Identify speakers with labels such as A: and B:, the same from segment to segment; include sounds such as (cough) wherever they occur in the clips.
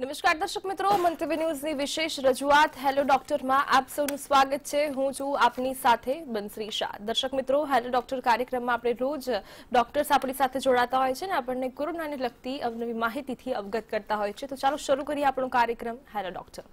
A: નમસ્કાર દર્શક મિત્રો મંતવ્ય ન્યૂઝની વિશેષ રજૂઆત હેલો ડોક્ટરમાં આપ સૌનું સ્વાગત છે હું છું આપની સાથે બંસરી શાહ દર્શક મિત્રો હેલો ડોક્ટર કાર્યક્રમમાં આપણે રોજ ડોક્ટર્સ આપણી સાથે જોડાતા હોય છે ને આપણને કોરોનાને લગતી અવનવી માહિતીથી અવગત કરતા હોય છે તો ચાલો શરૂ કરીએ આપણો કાર્યક્રમ હેલો ડોક્ટર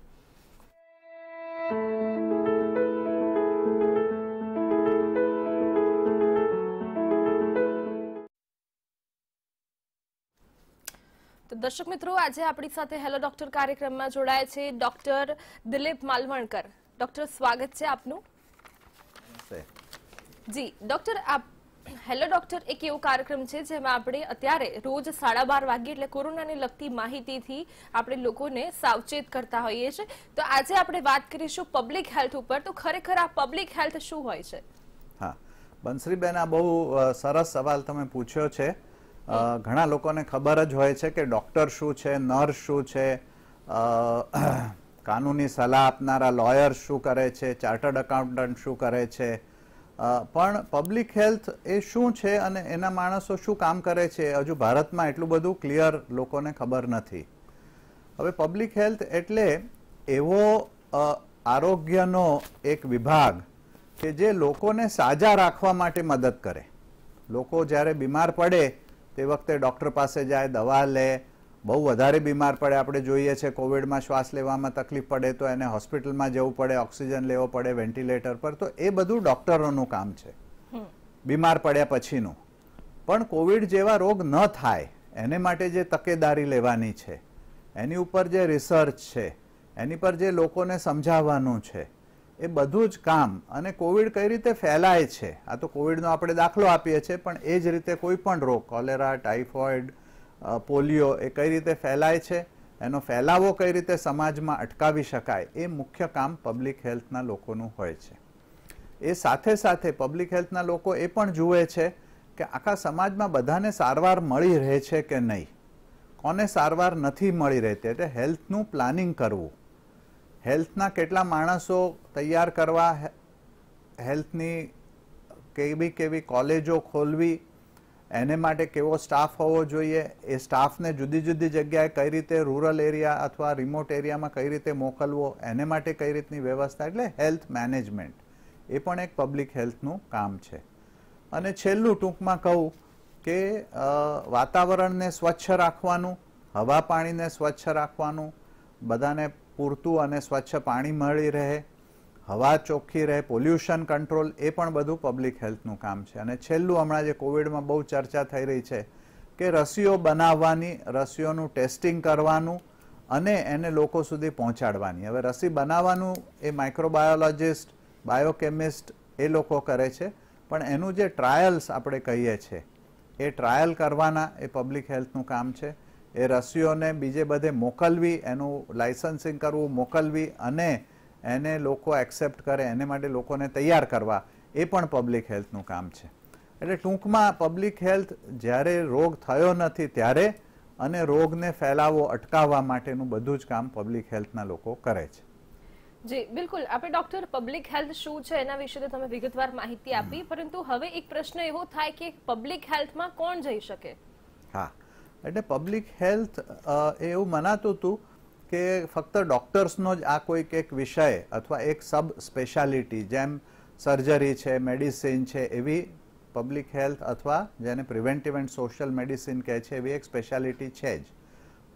A: દર્શક મિત્રો આજે આપણી સાથે હેલો ડોક્ટર કાર્યક્રમમાં જોડાયા છે ડોક્ટર દિલીપ માલવણકર ડોક્ટર સ્વાગત છે આપનું જી ડોક્ટર આપ હેલો ડોક્ટર એક એવો કાર્યક્રમ છે જેમાં આપણે અત્યારે રોજ સાડા બાર વાગ્યે એટલે કોરોનાને લગતી માહિતીથી આપણે લોકોને સાવચેત કરતા હોઈએ છીએ તો આજે આપણે વાત કરીશું પબ્લિક હેલ્થ ઉપર તો ખરેખર આ પબ્લિક હેલ્થ શું હોય છે
B: હા બંસરીબેન આ બહુ સરસ સવાલ તમે પૂછ્યો છે ઘણા લોકોને ખબર જ હોય છે કે ડોક્ટર શું છે નર્સ શું છે (clears throat) કાનૂની સલાહ આપનારા લોયર શું કરે છે ચાર્ટર્ડ એકાઉન્ટન્ટ શું કરે છે પણ પબ્લિક હેલ્થ એ શું છે અને એના માણસો શું કામ કરે છે હજુ ભારતમાં એટલું બધું ક્લિયર લોકોને ખબર નથી હવે પબ્લિક હેલ્થ એટલે એવો આરોગ્યનો એક વિભાગ કે જે લોકોને સાજા રાખવા માટે મદદ કરે લોકો જ્યારે બીમાર પડે તે વખતે ડૉક્ટર પાસે જાય દવા લે બહુ વધારે બીમાર પડે આપણે જોઈએ છે કોવિડમાં શ્વાસ લેવામાં તકલીફ પડે તો એને હોસ્પિટલમાં જવું પડે ઓક્સિજન લેવો પડે વેન્ટિલેટર પર તો એ બધું ડૉક્ટરોનું કામ છે બીમાર પડ્યા પછીનું પણ કોવિડ જેવા રોગ ન થાય એને માટે જે તકેદારી લેવાની છે એની ઉપર જે રિસર્ચ છે એની પર જે લોકોને સમજાવવાનું છે એ બધું જ કામ અને કોવિડ કઈ રીતે ફેલાય છે આ તો કોવિડનો આપણે દાખલો આપીએ છીએ પણ એ જ રીતે કોઈ પણ રોગ કોલેરા ટાઇફોઇડ પોલિયો એ કઈ રીતે ફેલાય છે એનો ફેલાવો કઈ રીતે સમાજમાં અટકાવી શકાય એ મુખ્ય કામ પબ્લિક હેલ્થના લોકોનું હોય છે એ સાથે સાથે પબ્લિક હેલ્થના લોકો એ પણ જુએ છે કે આખા સમાજમાં બધાને સારવાર મળી રહે છે કે નહીં કોને સારવાર નથી મળી રહેતી એટલે હેલ્થનું પ્લાનિંગ કરવું હેલ્થના કેટલા માણસો તૈયાર કરવા હેલ્થની કેવી કેવી કોલેજો ખોલવી એને માટે કેવો સ્ટાફ હોવો જોઈએ એ સ્ટાફને જુદી જુદી જગ્યાએ કઈ રીતે રૂરલ એરિયા અથવા રિમોટ એરિયામાં કઈ રીતે મોકલવો એને માટે કઈ રીતની વ્યવસ્થા એટલે હેલ્થ મેનેજમેન્ટ એ પણ એક પબ્લિક હેલ્થનું કામ છે અને છેલ્લું ટૂંકમાં કહું કે વાતાવરણને સ્વચ્છ રાખવાનું હવા પાણીને સ્વચ્છ રાખવાનું બધાને પૂરતું અને સ્વચ્છ પાણી મળી રહે હવા ચોખ્ખી રહે પોલ્યુશન કંટ્રોલ એ પણ બધું પબ્લિક હેલ્થનું કામ છે અને છેલ્લું હમણાં જે કોવિડમાં બહુ ચર્ચા થઈ રહી છે કે રસીઓ બનાવવાની રસીઓનું ટેસ્ટિંગ કરવાનું અને એને લોકો સુધી પહોંચાડવાની હવે રસી બનાવવાનું એ માઇક્રોબાયોલોજિસ્ટ બાયોકેમિસ્ટ એ લોકો કરે છે પણ એનું જે ટ્રાયલ્સ આપણે કહીએ છીએ એ ટ્રાયલ કરવાના એ પબ્લિક હેલ્થનું કામ છે એ રસીઓને બીજે બધે મોકલવી એનું લાઇસન્સિંગ કરવું મોકલવી અને એને લોકો એક્સેપ્ટ કરે એને માટે લોકોને તૈયાર કરવા એ પણ પબ્લિક હેલ્થનું કામ છે એટલે ટૂંકમાં પબ્લિક હેલ્થ જ્યારે રોગ થયો નથી ત્યારે અને રોગને ફેલાવો અટકાવવા માટેનું બધું જ કામ પબ્લિક હેલ્થના લોકો કરે છે
A: જી બિલકુલ આપણે ડોક્ટર પબ્લિક હેલ્થ શું છે એના વિશે તો તમે વિગતવાર માહિતી આપી પરંતુ હવે એક પ્રશ્ન એવો થાય કે પબ્લિક હેલ્થમાં કોણ જઈ શકે
B: હા એટલે પબ્લિક હેલ્થ એવું મનાતું હતું કે ફક્ત ડૉક્ટર્સનો જ આ કોઈક એક વિષય અથવા એક સબ સ્પેશિયાલિટી જેમ સર્જરી છે મેડિસિન છે એવી પબ્લિક હેલ્થ અથવા જેને પ્રિવેન્ટિવ એન્ડ સોશિયલ મેડિસિન કહે છે એવી એક સ્પેશિયાલિટી છે જ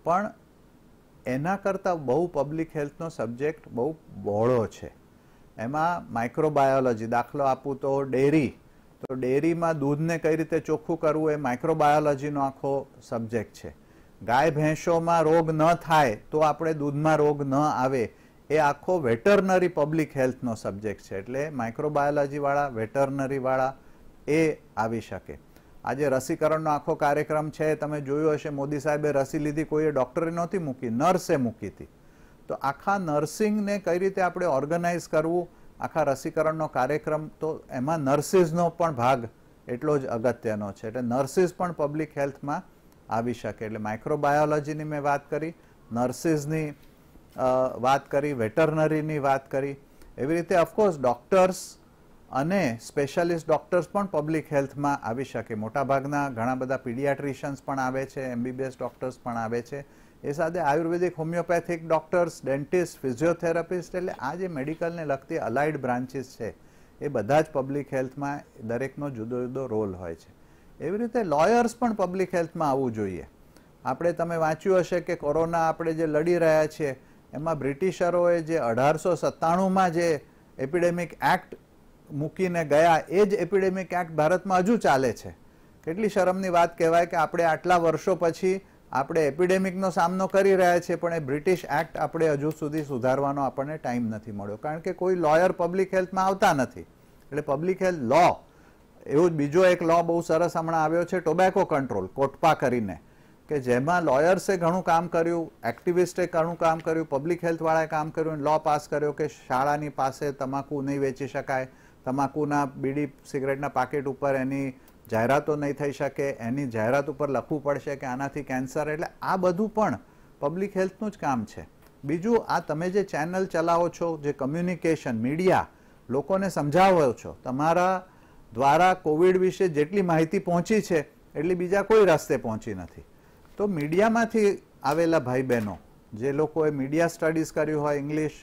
B: પણ એના કરતાં બહુ પબ્લિક હેલ્થનો સબ્જેક્ટ બહુ બહોળો છે એમાં માઇક્રોબાયોલોજી દાખલો આપું તો ડેરી તો ડેરીમાં દૂધને કઈ રીતે ચોખ્ખું કરવું એ માઇક્રોબાયોલોજીનો આખો સબ્જેક્ટ છે ગાય ભેંસોમાં રોગ ન થાય તો આપણે દૂધમાં રોગ ન આવે એ આખો વેટરનરી પબ્લિક હેલ્થનો સબ્જેક્ટ છે એટલે માઇક્રોબાયોલોજીવાળા વેટરનરીવાળા એ આવી શકે આજે રસીકરણનો આખો કાર્યક્રમ છે તમે જોયું હશે મોદી સાહેબે રસી લીધી કોઈએ ડૉક્ટરે નહોતી મૂકી નર્સે મૂકી હતી તો આખા નર્સિંગને કઈ રીતે આપણે ઓર્ગેનાઇઝ કરવું આખા રસીકરણનો કાર્યક્રમ તો એમાં નર્સિસનો પણ ભાગ એટલો જ અગત્યનો છે એટલે નર્સિસ પણ પબ્લિક હેલ્થમાં આવી શકે એટલે માઇક્રોબાયોલોજીની મેં વાત કરી નર્સિસની વાત કરી વેટરનરીની વાત કરી એવી રીતે ઓફકોર્સ ડૉક્ટર્સ અને સ્પેશિયાલિસ્ટ ડૉક્ટર્સ પણ પબ્લિક હેલ્થમાં આવી શકે મોટાભાગના ઘણા બધા પીડિયાટ્રિશિયન્સ પણ આવે છે એમબીબીએસ ડૉક્ટર્સ પણ આવે છે એ સાથે ayurvedic homeopathic doctors dentist physiotherapist એટલે આ જે મેડિકલને લગતી અલાઇડ બ્રાન્ચીસ છે એ બધા જ પબ્લિક હેલ્થમાં દરેકનો જુદો જુદો રોલ હોય છે એવી રીતે લોયર્સ પણ પબ્લિક હેલ્થમાં આવવું જોઈએ આપણે તમે વાંચ્યું હશે કે કોરોના આપણે જે લડી રહ્યા છીએ એમાં બ્રિટિશરોએ જે અઢારસો સત્તાણુંમાં જે એપિડેમિક એક્ટ મૂકીને ગયા એ જ એપિડેમિક એક્ટ ભારતમાં હજુ ચાલે છે કેટલી શરમની વાત કહેવાય કે આપણે આટલા વર્ષો પછી આપણે એપિડેમિકનો સામનો કરી રહ્યા છીએ પણ એ બ્રિટિશ એક્ટ આપણે હજુ સુધી સુધારવાનો આપણને ટાઈમ નથી મળ્યો કારણ કે કોઈ લોયર પબ્લિક હેલ્થમાં આવતા નથી એટલે પબ્લિક હેલ્થ લો એવો જ બીજો એક લો બહુ સરસ હમણાં આવ્યો છે ટોબેકો કંટ્રોલ કોટપા કરીને કે જેમાં લોયર્સે ઘણું કામ કર્યું એક્ટિવિસ્ટે ઘણું કામ કર્યું પબ્લિક હેલ્થવાળાએ કામ કર્યું લો પાસ કર્યો કે શાળાની પાસે તમાકુ નહીં વેચી શકાય તમાકુના બીડી સિગરેટના પાકેટ ઉપર એની જાહેરાતો નહીં થઈ શકે એની જાહેરાત ઉપર લખવું પડશે કે આનાથી કેન્સર એટલે આ બધું પણ પબ્લિક હેલ્થનું જ કામ છે બીજું આ તમે જે ચેનલ ચલાવો છો જે કમ્યુનિકેશન મીડિયા લોકોને સમજાવો છો તમારા દ્વારા કોવિડ વિશે જેટલી માહિતી પહોંચી છે એટલી બીજા કોઈ રસ્તે પહોંચી નથી તો મીડિયામાંથી આવેલા ભાઈ બહેનો જે લોકોએ મીડિયા સ્ટડીઝ કર્યું હોય ઇંગ્લિશ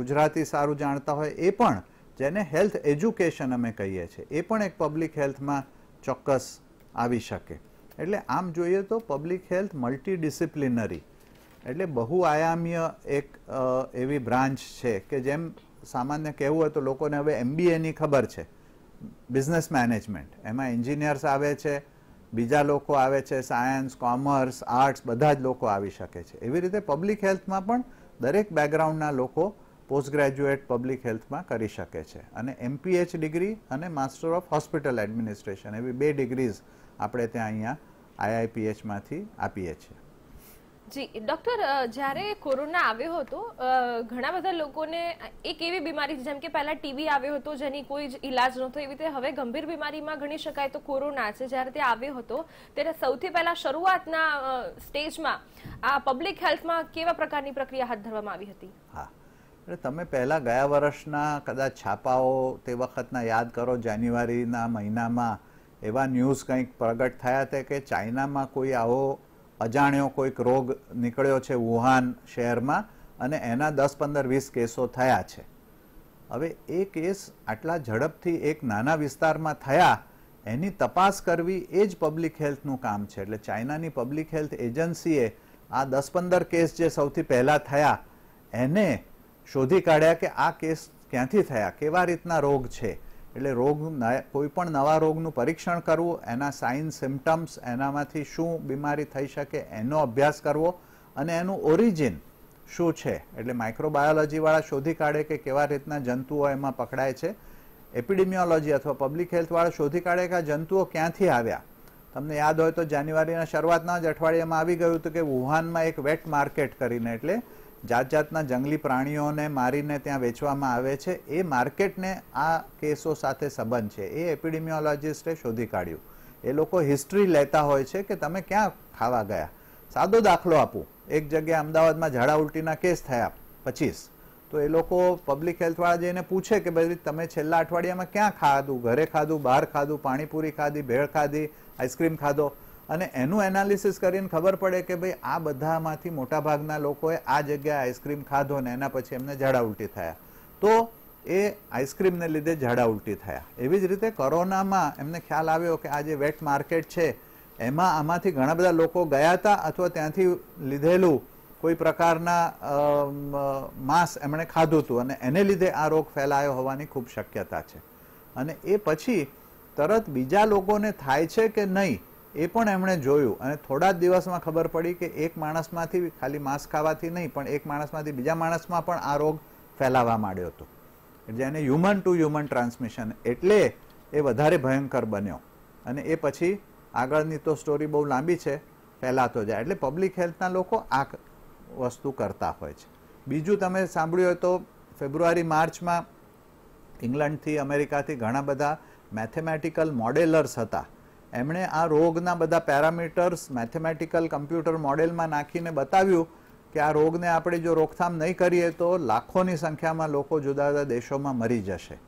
B: ગુજરાતી સારું જાણતા હોય એ પણ જેને હેલ્થ એજ્યુકેશન અમે કહીએ છીએ એ પણ એક પબ્લિક હેલ્થમાં ચોક્કસ આવી શકે એટલે આમ જોઈએ તો પબ્લિક હેલ્થ મલ્ટી ડિસિપ્લિનરી એટલે બહુઆયામીય એક એવી બ્રાન્ચ છે કે જેમ સામાન્ય કહેવું હોય તો લોકોને હવે એમબીએની ખબર છે બિઝનેસ મેનેજમેન્ટ એમાં એન્જિનિયર્સ આવે છે બીજા લોકો આવે છે સાયન્સ કોમર્સ આર્ટ્સ બધા જ લોકો આવી શકે છે એવી રીતે પબ્લિક હેલ્થમાં પણ દરેક બેકગ્રાઉન્ડના લોકો પોસ્ટ ગ્રેજ્યુએટ પબ્લિક હેલ્થમાં કરી શકે છે અને એમપીએચ ડિગ્રી અને માસ્ટર ઓફ હોસ્પિટલ એડમિનિસ્ટ્રેશન એવી બે ડિગ્રીઝ આપણે ત્યાં અહીંયા આઈઆઈપીએચમાંથી આપીએ છીએ
A: જી ડૉક્ટર જ્યારે કોરોના આવ્યો હતો ઘણા બધા લોકોને એક એવી બીમારી જેમ કે પહેલાં ટીબી આવ્યો હતો જેની કોઈ જ ઇલાજ નહોતો એવી રીતે હવે ગંભીર બીમારીમાં ગણી શકાય તો કોરોના છે જ્યારે તે આવ્યો હતો ત્યારે સૌથી પહેલાં શરૂઆતના સ્ટેજમાં આ પબ્લિક હેલ્થમાં કેવા પ્રકારની પ્રક્રિયા હાથ ધરવામાં આવી હતી હા
B: એટલે તમે પહેલાં ગયા વર્ષના કદાચ છાપાઓ તે વખતના યાદ કરો જાન્યુઆરીના મહિનામાં એવા ન્યૂઝ કંઈક પ્રગટ થયા હતા કે ચાઇનામાં કોઈ આવો અજાણ્યો કોઈક રોગ નીકળ્યો છે વુહાન શહેરમાં અને એના દસ પંદર વીસ કેસો થયા છે હવે એ કેસ આટલા ઝડપથી એક નાના વિસ્તારમાં થયા એની તપાસ કરવી એ જ પબ્લિક હેલ્થનું કામ છે એટલે ચાઇનાની પબ્લિક હેલ્થ એજન્સીએ આ દસ પંદર કેસ જે સૌથી પહેલાં થયા એને શોધી કાઢ્યા કે આ કેસ ક્યાંથી થયા કેવા રીતના રોગ છે એટલે રોગ કોઈ પણ નવા રોગનું પરીક્ષણ કરવું એના સાઇન સિમ્ટમ્સ એનામાંથી શું બીમારી થઈ શકે એનો અભ્યાસ કરવો અને એનું ઓરિજિન શું છે એટલે માઇક્રોબાયોલોજીવાળા શોધી કાઢે કે કેવા રીતના જંતુઓ એમાં પકડાય છે એપિડેમિયોલોજી અથવા પબ્લિક હેલ્થવાળા શોધી કાઢે કે આ જંતુઓ ક્યાંથી આવ્યા તમને યાદ હોય તો જાન્યુઆરીના શરૂઆતના જ અઠવાડિયામાં આવી ગયું હતું કે વુહાનમાં એક વેટ માર્કેટ કરીને એટલે જાત જાતના જંગલી પ્રાણીઓને મારીને ત્યાં વેચવામાં આવે છે એ માર્કેટને આ કેસો સાથે સંબંધ છે એ એપિડેમિયોલોજિસ્ટે શોધી કાઢ્યું એ લોકો હિસ્ટ્રી લેતા હોય છે કે તમે ક્યાં ખાવા ગયા સાદો દાખલો આપું એક જગ્યાએ અમદાવાદમાં ઝાડા ઉલટીના કેસ થયા પચીસ તો એ લોકો પબ્લિક હેલ્થવાળા જઈને પૂછે કે ભાઈ તમે છેલ્લા અઠવાડિયામાં ક્યાં ખાધું ઘરે ખાધું બહાર ખાધું પાણીપુરી ખાધી ભેળ ખાધી આઈસ્ક્રીમ ખાધો અને એનું એનાલિસિસ કરીને ખબર પડે કે ભાઈ આ બધામાંથી મોટાભાગના લોકોએ આ જગ્યાએ આઈસ્ક્રીમ ખાધો ને એના પછી એમને ઝાડા ઉલટી થયા તો એ આઈસ્ક્રીમને લીધે ઝાડા ઉલટી થયા એવી જ રીતે કોરોનામાં એમને ખ્યાલ આવ્યો કે આ જે વેટ માર્કેટ છે એમાં આમાંથી ઘણા બધા લોકો ગયા હતા અથવા ત્યાંથી લીધેલું કોઈ પ્રકારના માંસ એમણે ખાધું હતું અને એને લીધે આ રોગ ફેલાયો હોવાની ખૂબ શક્યતા છે અને એ પછી તરત બીજા લોકોને થાય છે કે નહીં એ પણ એમણે જોયું અને થોડા જ દિવસમાં ખબર પડી કે એક માણસમાંથી ખાલી માંસ ખાવાથી નહીં પણ એક માણસમાંથી બીજા માણસમાં પણ આ રોગ ફેલાવા માંડ્યો હતો એટલે એને હ્યુમન ટુ હ્યુમન ટ્રાન્સમિશન એટલે એ વધારે ભયંકર બન્યો અને એ પછી આગળની તો સ્ટોરી બહુ લાંબી છે ફેલાતો જાય એટલે પબ્લિક હેલ્થના લોકો આ વસ્તુ કરતા હોય છે બીજું તમે સાંભળ્યું હોય તો ફેબ્રુઆરી માર્ચમાં ઇંગ્લેન્ડથી અમેરિકાથી ઘણા બધા મેથેમેટિકલ મોડેલર્સ હતા એમણે આ રોગના બધા પેરામીટર્સ મેથેમેટિકલ કમ્પ્યુટર મોડેલમાં નાખીને બતાવ્યું કે આ રોગને આપણે જો રોકથામ નહીં કરીએ તો લાખોની સંખ્યામાં લોકો જુદા જુદા દેશોમાં મરી જશે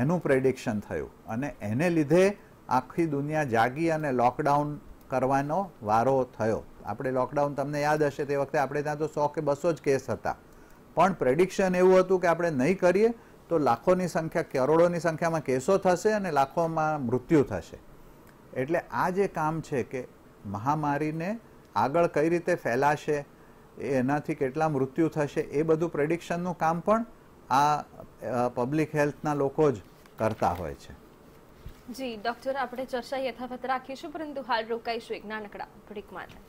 B: એનું પ્રેડિક્શન થયું અને એને લીધે આખી દુનિયા જાગી અને લોકડાઉન કરવાનો વારો થયો આપણે લોકડાઉન તમને યાદ હશે તે વખતે આપણે ત્યાં તો સો કે બસો જ કેસ હતા પણ પ્રેડિક્શન એવું હતું કે આપણે નહીં કરીએ તો લાખોની સંખ્યા કરોડોની સંખ્યામાં કેસો થશે અને લાખોમાં મૃત્યુ થશે એટલે આ જે કામ છે કે મહામારીને આગળ કઈ રીતે ફેલાશે એનાથી કેટલા મૃત્યુ થશે એ બધું પ્રેડિક્શનનું કામ પણ આ પબ્લિક હેલ્થના લોકો જ કરતા હોય છે
A: જી ડોક્ટર આપણે ચર્ચા યથાવત રાખીશું પરંતુ હાલ રોકાઈશું એક નાનકડા બ્રેક માટે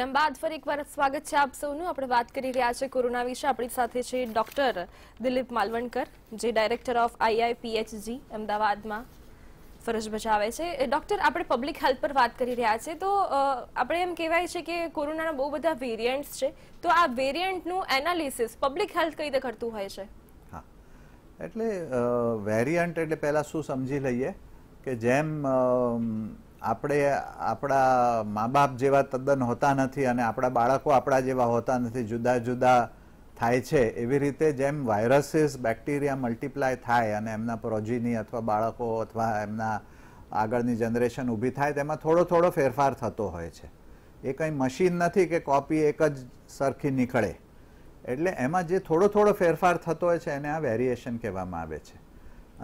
A: વિરામ બાદ ફરી એકવાર સ્વાગત છે આપ સૌનું આપણે વાત કરી રહ્યા છે કોરોના વિશે આપણી સાથે છે ડોક્ટર દિલીપ માલવણકર જે ડાયરેક્ટર ઓફ આઈઆઈપીએચજી અમદાવાદમાં ફરજ બજાવે છે ડોક્ટર આપણે પબ્લિક હેલ્થ પર વાત કરી રહ્યા છે તો આપણે એમ કહેવાય છે કે કોરોનાના બહુ બધા વેરિયન્ટ્સ છે તો આ વેરિયન્ટનું એનાલિસિસ પબ્લિક હેલ્થ કઈ રીતે કરતું હોય છે હા
B: એટલે વેરિયન્ટ એટલે પહેલાં શું સમજી લઈએ કે જેમ આપણે આપણા મા બાપ જેવા તદ્દન હોતા નથી અને આપણા બાળકો આપણા જેવા હોતા નથી જુદા જુદા થાય છે એવી રીતે જેમ વાયરસીસ બેક્ટેરિયા મલ્ટીપ્લાય થાય અને એમના પ્રોજીની અથવા બાળકો અથવા એમના આગળની જનરેશન ઊભી થાય તેમાં થોડો થોડો ફેરફાર થતો હોય છે એ કંઈ મશીન નથી કે કોપી એક જ સરખી નીકળે એટલે એમાં જે થોડો થોડો ફેરફાર થતો હોય છે એને આ વેરિએશન કહેવામાં આવે છે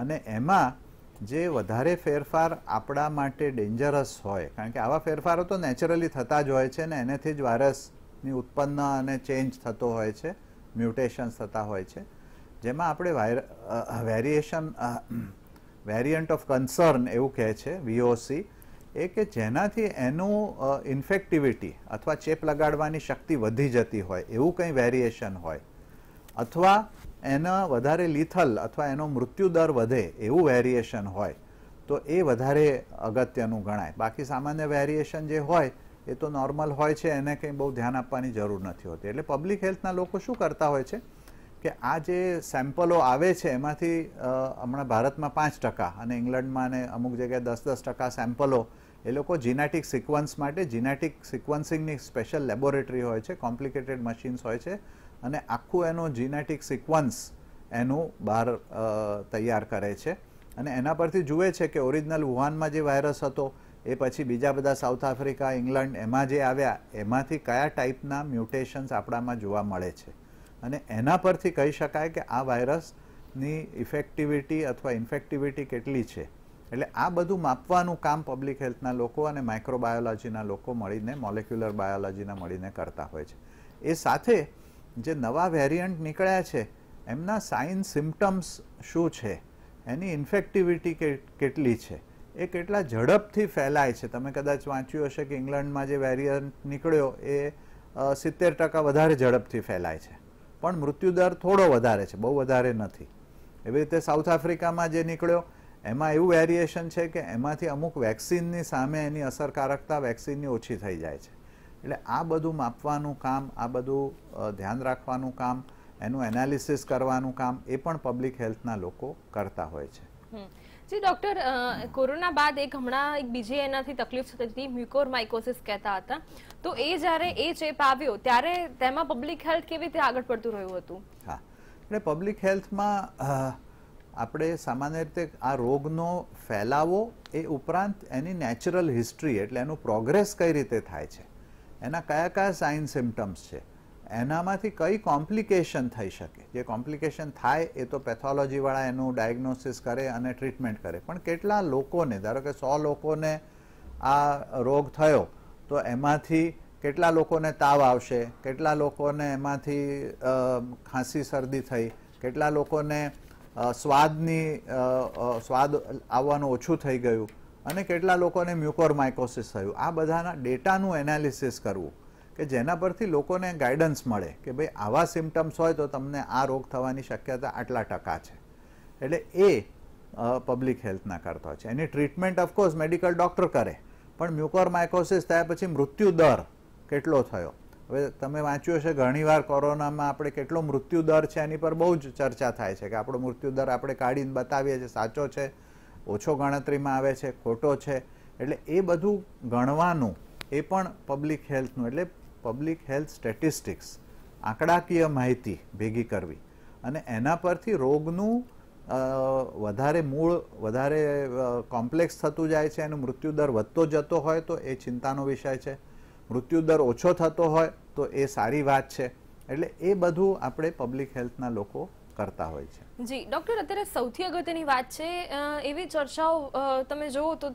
B: અને એમાં જે વધારે ફેરફાર આપણા માટે ડેન્જરસ હોય કારણ કે આવા ફેરફારો તો નેચરલી થતા જ હોય છે ને એનેથી જ વાયરસની ઉત્પન્ન અને ચેન્જ થતો હોય છે મ્યુટેશન્સ થતા હોય છે જેમાં આપણે વાયર વેરિએશન વેરિયન્ટ ઓફ કન્સર્ન એવું કહે છે વીઓસી એ કે જેનાથી એનું ઇન્ફેક્ટિવિટી અથવા ચેપ લગાડવાની શક્તિ વધી જતી હોય એવું કંઈ વેરિએશન હોય અથવા એના વધારે લિથલ અથવા એનો મૃત્યુદર વધે એવું વેરિએશન હોય તો એ વધારે અગત્યનું ગણાય બાકી સામાન્ય વેરીએશન જે હોય એ તો નોર્મલ હોય છે એને કંઈ બહુ ધ્યાન આપવાની જરૂર નથી હોતી એટલે પબ્લિક હેલ્થના લોકો શું કરતા હોય છે કે આ જે સેમ્પલો આવે છે એમાંથી હમણાં ભારતમાં પાંચ ટકા અને ઇંગ્લેન્ડમાં અને અમુક જગ્યાએ દસ દસ ટકા સેમ્પલો એ લોકો જીનેટિક સિક્વન્સ માટે જીનેટિક સિક્વન્સિંગની સ્પેશિયલ લેબોરેટરી હોય છે કોમ્પ્લિકેટેડ મશીન્સ હોય છે અને આખું એનો જીનેટિક સિક્વન્સ એનું બહાર તૈયાર કરે છે અને એના પરથી જુએ છે કે ઓરિજિનલ વુહાનમાં જે વાયરસ હતો એ પછી બીજા બધા સાઉથ આફ્રિકા ઇંગ્લેન્ડ એમાં જે આવ્યા એમાંથી કયા ટાઈપના મ્યુટેશન્સ આપણામાં જોવા મળે છે અને એના પરથી કહી શકાય કે આ વાયરસની ઇફેક્ટિવિટી અથવા ઇન્ફેક્ટિવિટી કેટલી છે એટલે આ બધું માપવાનું કામ પબ્લિક હેલ્થના લોકો અને માઇક્રોબાયોલોજીના લોકો મળીને મોલેક્યુલર બાયોલોજીના મળીને કરતા હોય છે એ સાથે જે નવા વેરિયન્ટ નીકળ્યા છે એમના સાઇન સિમ્ટમ્સ શું છે એની ઇન્ફેક્ટિવિટી કેટલી છે એ કેટલા ઝડપથી ફેલાય છે તમે કદાચ વાંચ્યું હશે કે ઇંગ્લેન્ડમાં જે વેરિયન્ટ નીકળ્યો એ સિત્તેર ટકા વધારે ઝડપથી ફેલાય છે પણ મૃત્યુદર થોડો વધારે છે બહુ વધારે નથી એવી રીતે સાઉથ આફ્રિકામાં જે નીકળ્યો એમાં એવું વેરિએશન છે કે એમાંથી અમુક વેક્સિનની સામે એની અસરકારકતા વેક્સિનની ઓછી થઈ જાય છે એટલે આ બધું માપવાનું કામ આ બધું ધ્યાન રાખવાનું કામ એનું એનાલિસિસ કરવાનું કામ એ પણ પબ્લિક હેલ્થના લોકો કરતા હોય છે
A: જી ડૉક્ટર કોરોના બાદ એક હમણાં એક બીજી એનાથી તકલીફ થતી હતી મ્યુકોર માઇકોસિસ કહેતા હતા તો એ જ્યારે એ ચેપ આવ્યો ત્યારે તેમાં પબ્લિક હેલ્થ કેવી રીતે આગળ પડતું રહ્યું હતું
B: હા એટલે પબ્લિક હેલ્થમાં આપણે સામાન્ય રીતે આ રોગનો ફેલાવો એ ઉપરાંત એની નેચરલ હિસ્ટ્રી એટલે એનું પ્રોગ્રેસ કઈ રીતે થાય છે એના કયા કયા સાઇન સિમ્ટમ્સ છે એનામાંથી કઈ કોમ્પ્લિકેશન થઈ શકે જે કોમ્પ્લિકેશન થાય એ તો પેથોલોજીવાળા એનું ડાયગ્નોસિસ કરે અને ટ્રીટમેન્ટ કરે પણ કેટલા લોકોને ધારો કે સો લોકોને આ રોગ થયો તો એમાંથી કેટલા લોકોને તાવ આવશે કેટલા લોકોને એમાંથી ખાંસી શરદી થઈ કેટલા લોકોને સ્વાદની સ્વાદ આવવાનું ઓછું થઈ ગયું અને કેટલા લોકોને મ્યુકોર માઇકોસિસ થયું આ બધાના ડેટાનું એનાલિસિસ કરવું કે જેના પરથી લોકોને ગાઈડન્સ મળે કે ભાઈ આવા સિમ્ટમ્સ હોય તો તમને આ રોગ થવાની શક્યતા આટલા ટકા છે એટલે એ પબ્લિક હેલ્થના કરતો હોય છે એની ટ્રીટમેન્ટ ઓફકોર્સ મેડિકલ ડૉક્ટર કરે પણ મ્યુકોર મ્યુકોરમાઇકોસિસ થયા પછી મૃત્યુ દર કેટલો થયો હવે તમે વાંચ્યું હશે ઘણીવાર કોરોનામાં આપણે કેટલો મૃત્યુ દર છે એની પર બહુ જ ચર્ચા થાય છે કે આપણો મૃત્યુ દર આપણે કાઢીને બતાવીએ છીએ સાચો છે ઓછો ગણતરીમાં આવે છે ખોટો છે એટલે એ બધું ગણવાનું એ પણ પબ્લિક હેલ્થનું એટલે પબ્લિક હેલ્થ સ્ટેટિસ્ટિક્સ આંકડાકીય માહિતી ભેગી કરવી અને એના પરથી રોગનું વધારે મૂળ વધારે કોમ્પ્લેક્સ થતું જાય છે એનો મૃત્યુદર વધતો જતો હોય તો એ ચિંતાનો વિષય છે મૃત્યુદર ઓછો થતો હોય તો એ સારી વાત છે એટલે એ બધું આપણે પબ્લિક હેલ્થના લોકો કરતા હોય છે
A: જી ડોક્ટર અત્યારે સૌથી અગત્યની વાત છે એવી ચર્ચાઓ તમે જુઓ તો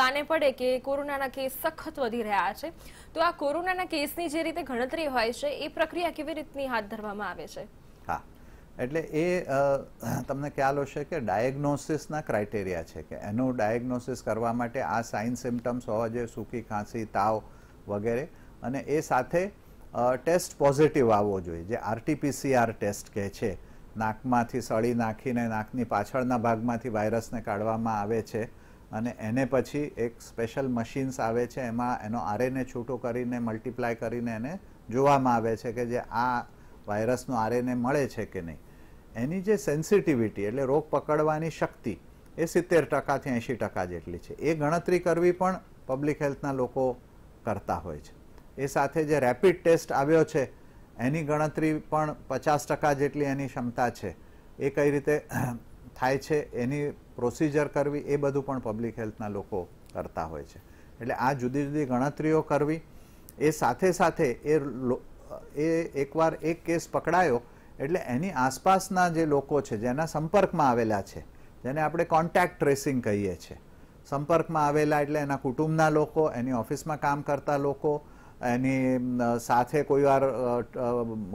A: કાને પડે કે કોરોનાના કેસ સખત વધી રહ્યા છે તો આ કોરોનાના કેસની જે રીતે ગણતરી હોય છે એ પ્રક્રિયા કેવી રીતની હાથ ધરવામાં આવે છે
B: હા એટલે એ તમને ખ્યાલ હશે કે ડાયગ્નોસિસના ક્રાઇટેરિયા છે કે એનું ડાયગ્નોસિસ કરવા માટે આ સાઇન સિમ્ટમ્સ હોવા જોઈએ સૂકી ખાંસી તાવ વગેરે અને એ સાથે ટેસ્ટ પોઝિટિવ આવવો જોઈએ જે આરટીપીસીઆર ટેસ્ટ કહે છે નાકમાંથી સળી નાખીને નાકની પાછળના ભાગમાંથી વાયરસને કાઢવામાં આવે છે અને એને પછી એક સ્પેશિયલ મશીન્સ આવે છે એમાં એનો આરએનએ છૂટો કરીને મલ્ટીપ્લાય કરીને એને જોવામાં આવે છે કે જે આ વાયરસનું આરએનએ મળે છે કે નહીં એની જે સેન્સિટિવિટી એટલે રોગ પકડવાની શક્તિ એ સિત્તેર ટકાથી એંશી ટકા જેટલી છે એ ગણતરી કરવી પણ પબ્લિક હેલ્થના લોકો કરતા હોય છે એ સાથે જે રેપિડ ટેસ્ટ આવ્યો છે એની ગણતરી પણ પચાસ ટકા જેટલી એની ક્ષમતા છે એ કઈ રીતે (clears throat) થાય છે એની પ્રોસિજર કરવી એ બધું પણ પબ્લિક હેલ્થના લોકો કરતા હોય છે એટલે આ જુદી જુદી ગણતરીઓ કરવી એ સાથે સાથે એ એ એકવાર એક કેસ પકડાયો એટલે એની આસપાસના જે લોકો છે જેના સંપર્કમાં આવેલા છે જેને આપણે કોન્ટેક્ટ ટ્રેસિંગ કહીએ છીએ સંપર્કમાં આવેલા એટલે એના કુટુંબના લોકો એની ઓફિસમાં કામ કરતા લોકો એની સાથે કોઈ વાર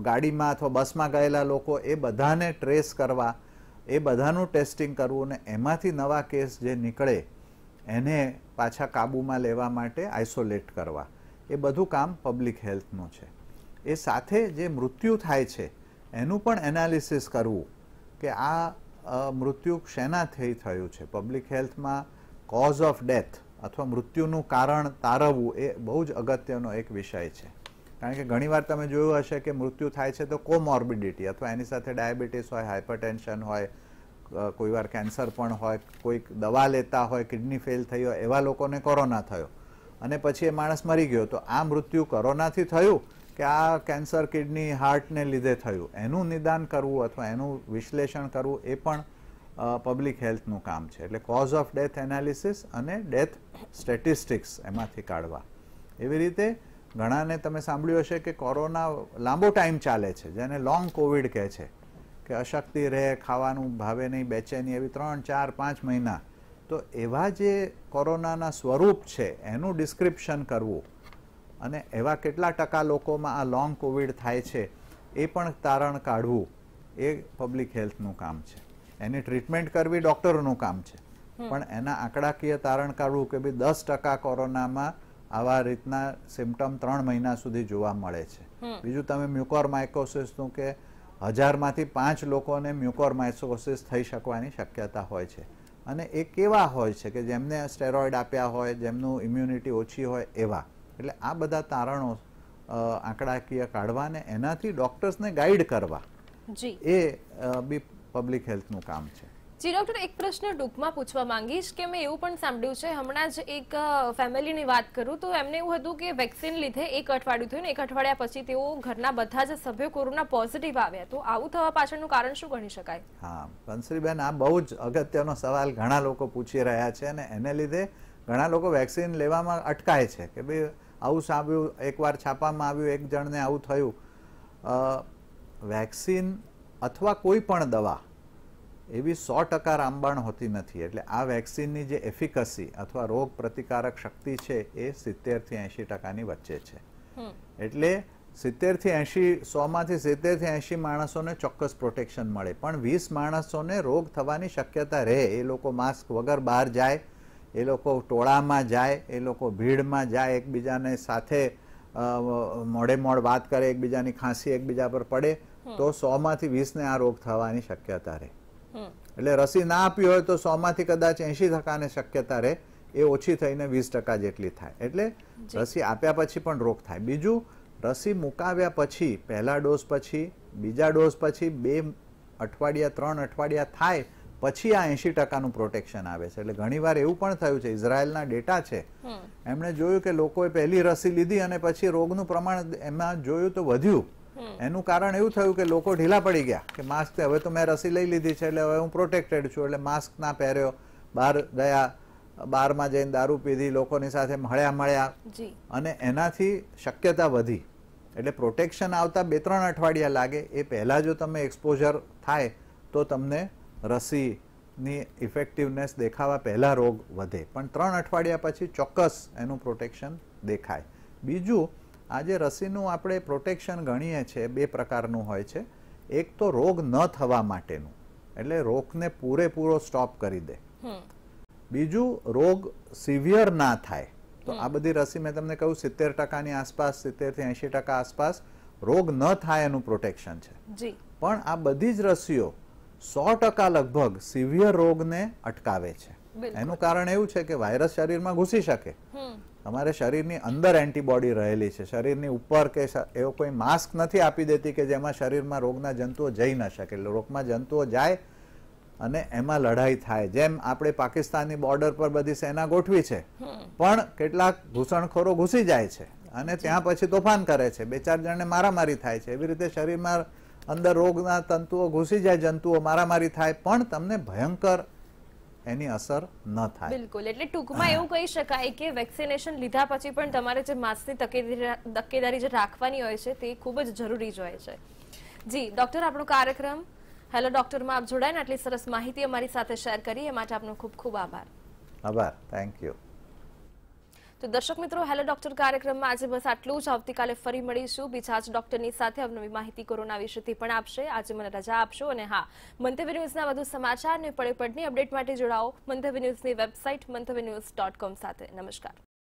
B: ગાડીમાં અથવા બસમાં ગયેલા લોકો એ બધાને ટ્રેસ કરવા એ બધાનું ટેસ્ટિંગ કરવું અને એમાંથી નવા કેસ જે નીકળે એને પાછા કાબૂમાં લેવા માટે આઇસોલેટ કરવા એ બધું કામ પબ્લિક હેલ્થનું છે એ સાથે જે મૃત્યુ થાય છે એનું પણ એનાલિસિસ કરવું કે આ મૃત્યુ શેનાથી થયું છે પબ્લિક હેલ્થમાં કોઝ ઓફ ડેથ અથવા મૃત્યુનું કારણ તારવવું એ બહુ જ અગત્યનો એક વિષય છે કારણ કે ઘણીવાર તમે જોયું હશે કે મૃત્યુ થાય છે તો કોમોર્બિડિટી અથવા એની સાથે ડાયાબિટીસ હોય હાઇપરટેન્શન હોય કોઈવાર કેન્સર પણ હોય કોઈક દવા લેતા હોય કિડની ફેલ થઈ હોય એવા લોકોને કોરોના થયો અને પછી એ માણસ મરી ગયો તો આ મૃત્યુ કોરોનાથી થયું કે આ કેન્સર કિડની હાર્ટને લીધે થયું એનું નિદાન કરવું અથવા એનું વિશ્લેષણ કરવું એ પણ પબ્લિક હેલ્થનું કામ છે એટલે કોઝ ઓફ ડેથ એનાલિસિસ અને ડેથ સ્ટેટિસ્ટિક્સ એમાંથી કાઢવા એવી રીતે ઘણાને તમે સાંભળ્યું હશે કે કોરોના લાંબો ટાઈમ ચાલે છે જેને લોંગ કોવિડ કહે છે કે અશક્તિ રહે ખાવાનું ભાવે નહીં બેચેની એવી ત્રણ ચાર પાંચ મહિના તો એવા જે કોરોનાના સ્વરૂપ છે એનું ડિસ્ક્રિપ્શન કરવું અને એવા કેટલા ટકા લોકોમાં આ લોંગ કોવિડ થાય છે એ પણ તારણ કાઢવું એ પબ્લિક હેલ્થનું કામ છે એની ટ્રીટમેન્ટ કરવી ડૉક્ટરોનું કામ છે પણ એના આંકડાકીય તારણ કાઢવું કે ભાઈ દસ ટકા કોરોનામાં આવા રીતના સિમ્ટમ ત્રણ મહિના સુધી જોવા મળે છે બીજું તમે મ્યુકોર મ્યુકોરમાઇકોસિસનું કે હજારમાંથી પાંચ લોકોને મ્યુકોર માઇકોસિસ થઈ શકવાની શક્યતા હોય છે અને એ કેવા હોય છે કે જેમને સ્ટેરોઇડ આપ્યા હોય જેમનું ઇમ્યુનિટી ઓછી હોય એવા એટલે આ બધા તારણો આંકડાકીય કાઢવા ને એનાથી ડોક્ટર્સને ગાઈડ કરવા એ બી પબ્લિક હેલ્થનું કામ છે
A: જી ડૉક્ટર એક પ્રશ્ન ટૂંકમાં પૂછવા માંગીશ કે મેં એવું પણ સાંભળ્યું છે હમણાં જ એક ફેમિલીની વાત કરું તો એમને એવું હતું કે વેક્સિન લીધે એક અઠવાડિયું થયું ને એક અઠવાડિયા પછી તેઓ ઘરના બધા જ સભ્યો કોરોના પોઝિટિવ આવ્યા તો આવું થવા પાછળનું કારણ શું ગણી શકાય
B: હા બંસરીબેન આ બહુ જ અગત્યનો સવાલ ઘણા લોકો પૂછી રહ્યા છે અને એને લીધે ઘણા લોકો વેક્સિન લેવામાં અટકાય છે કે ભાઈ આવું સાંભળ્યું એકવાર છાપામાં આવ્યું એક જણને આવું થયું વેક્સિન અથવા કોઈ પણ દવા એવી સો ટકા રામબાણ હોતી નથી એટલે આ વેક્સિનની જે એફિકસી અથવા રોગ પ્રતિકારક શક્તિ છે એ સિત્તેરથી એંશી ટકાની વચ્ચે છે એટલે સિત્તેરથી એંશી સોમાંથી સિત્તેરથી એંશી માણસોને ચોક્કસ પ્રોટેક્શન મળે પણ વીસ માણસોને રોગ થવાની શક્યતા રહે એ લોકો માસ્ક વગર બહાર જાય એ લોકો ટોળામાં જાય એ લોકો ભીડમાં જાય એકબીજાને સાથે મોડે મોડ વાત કરે એકબીજાની ખાંસી એકબીજા પર પડે તો વીસ ને આ રોગ થવાની શક્યતા રહે એટલે રસી ના આપી હોય તો સોમાંથી કદાચ એંશી ટકાને શક્યતા રહે એ ઓછી થઈને વીસ ટકા જેટલી થાય એટલે રસી આપ્યા પછી પણ રોગ થાય બીજું રસી મુકાવ્યા પછી પહેલા ડોઝ પછી બીજા ડોઝ પછી બે અઠવાડિયા ત્રણ અઠવાડિયા થાય પછી આ એંશી ટકાનું પ્રોટેક્શન આવે છે એટલે ઘણીવાર એવું પણ થયું છે ઇઝરાયલના ડેટા છે એમણે જોયું કે લોકોએ પહેલી રસી લીધી અને પછી રોગનું પ્રમાણ એમાં જોયું તો વધ્યું એનું કારણ એવું થયું કે લોકો ઢીલા પડી ગયા કે માસ્ક હવે તો મેં રસી લઈ લીધી છે એટલે હવે હું પ્રોટેક્ટેડ છું એટલે માસ્ક ના પહેર્યો બહાર ગયા બારમાં જઈને દારૂ પીધી લોકોની સાથે મળ્યા મળ્યા અને એનાથી શક્યતા વધી એટલે પ્રોટેક્શન આવતા બે ત્રણ અઠવાડિયા લાગે એ પહેલાં જો તમે એક્સપોઝર થાય તો તમને રસીની ઇફેક્ટિવનેસ દેખાવા પહેલાં રોગ વધે પણ ત્રણ અઠવાડિયા પછી ચોક્કસ એનું પ્રોટેક્શન દેખાય બીજું આજે રસીનું આપણે પ્રોટેક્શન ગણીએ છીએ બે પ્રકારનું હોય છે એક તો રોગ ન થવા માટેનું એટલે રોગને પૂરેપૂરો સ્ટોપ કરી દે બીજું રોગ સિવિયર ના થાય તો આ બધી રસી મેં તમને કહ્યું સિત્તેર ટકાની આસપાસ સિત્તેરથી એંશી ટકા આસપાસ રોગ ન થાય એનું પ્રોટેક્શન છે પણ આ બધી જ રસીઓ સો ટકા લગભગ સિવિયર રોગને અટકાવે છે એનું કારણ એવું છે કે વાયરસ શરીરમાં ઘૂસી શકે તમારે શરીરની અંદર એન્ટીબોડી રહેલી છે શરીરની ઉપર કે એવો કોઈ માસ્ક નથી આપી દેતી કે જેમાં શરીરમાં રોગના જંતુઓ જઈ ન શકે રોગમાં જંતુઓ જાય અને એમાં લડાઈ થાય જેમ આપણે પાકિસ્તાનની બોર્ડર પર બધી સેના ગોઠવી છે પણ કેટલાક ઘૂસણખોરો ઘૂસી જાય છે અને ત્યાં પછી તોફાન કરે છે બે ચાર જણને મારામારી થાય છે એવી રીતે શરીરમાં અંદર રોગના તંતુઓ ઘૂસી જાય જંતુઓ મારામારી થાય પણ તમને ભયંકર એની અસર ન થાય
A: બિલકુલ એટલે ટૂંકમાં એવું કહી શકાય કે વેક્સિનેશન લીધા પછી પણ તમારે જે માસ્કની તકેદારી જે રાખવાની હોય છે તે ખૂબ જ જરૂરી જ હોય છે જી ડોક્ટર આપણો કાર્યક્રમ હેલો ડોક્ટરમાં આપ જોડાઈને આટલી સરસ માહિતી અમારી સાથે શેર કરી એ માટે આપનો ખૂબ ખૂબ આભાર
B: આભાર થેન્ક યુ
A: તો દર્શક મિત્રો હેલો ડોક્ટર કાર્યક્રમમાં આજે બસ આટલું જ આવતીકાલે ફરી મળીશું બીજા જ ડોક્ટરની સાથે અવનવી માહિતી કોરોના વિશેથી પણ આપશે આજે મને રજા આપશો અને હા મંતવ્ય ન્યૂઝના વધુ સમાચાર અને પડે અપડેટ માટે જોડાઓ મંતવ્ય ન્યૂઝની વેબસાઇટ મંતવ્ય ન્યૂઝ સાથે નમસ્કાર